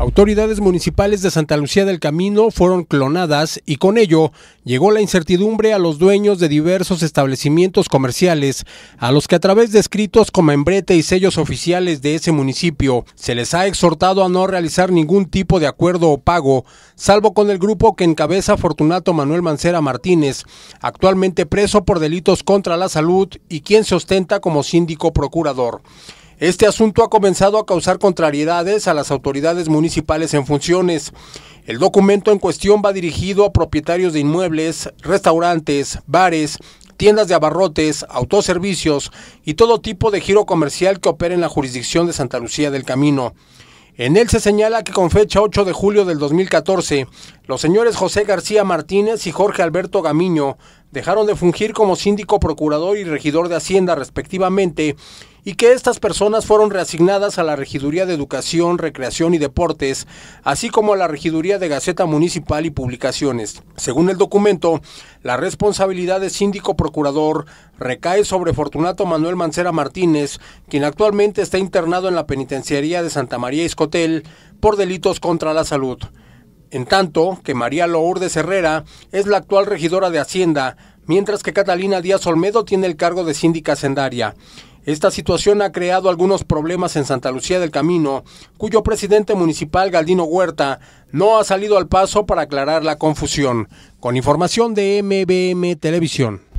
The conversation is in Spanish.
Autoridades municipales de Santa Lucía del Camino fueron clonadas y con ello llegó la incertidumbre a los dueños de diversos establecimientos comerciales, a los que a través de escritos como membrete y sellos oficiales de ese municipio se les ha exhortado a no realizar ningún tipo de acuerdo o pago, salvo con el grupo que encabeza Fortunato Manuel Mancera Martínez, actualmente preso por delitos contra la salud y quien se ostenta como síndico procurador. Este asunto ha comenzado a causar contrariedades a las autoridades municipales en funciones. El documento en cuestión va dirigido a propietarios de inmuebles, restaurantes, bares, tiendas de abarrotes, autoservicios y todo tipo de giro comercial que opera en la jurisdicción de Santa Lucía del Camino. En él se señala que con fecha 8 de julio del 2014, los señores José García Martínez y Jorge Alberto Gamiño dejaron de fungir como síndico, procurador y regidor de Hacienda respectivamente, y que estas personas fueron reasignadas a la Regiduría de Educación, Recreación y Deportes, así como a la Regiduría de Gaceta Municipal y Publicaciones. Según el documento, la responsabilidad de síndico procurador recae sobre Fortunato Manuel Mancera Martínez, quien actualmente está internado en la penitenciaría de Santa María Escotel por delitos contra la salud. En tanto que María Lourdes Herrera es la actual regidora de Hacienda, mientras que Catalina Díaz Olmedo tiene el cargo de síndica sendaria. Esta situación ha creado algunos problemas en Santa Lucía del Camino, cuyo presidente municipal Galdino Huerta no ha salido al paso para aclarar la confusión. Con información de MBM Televisión.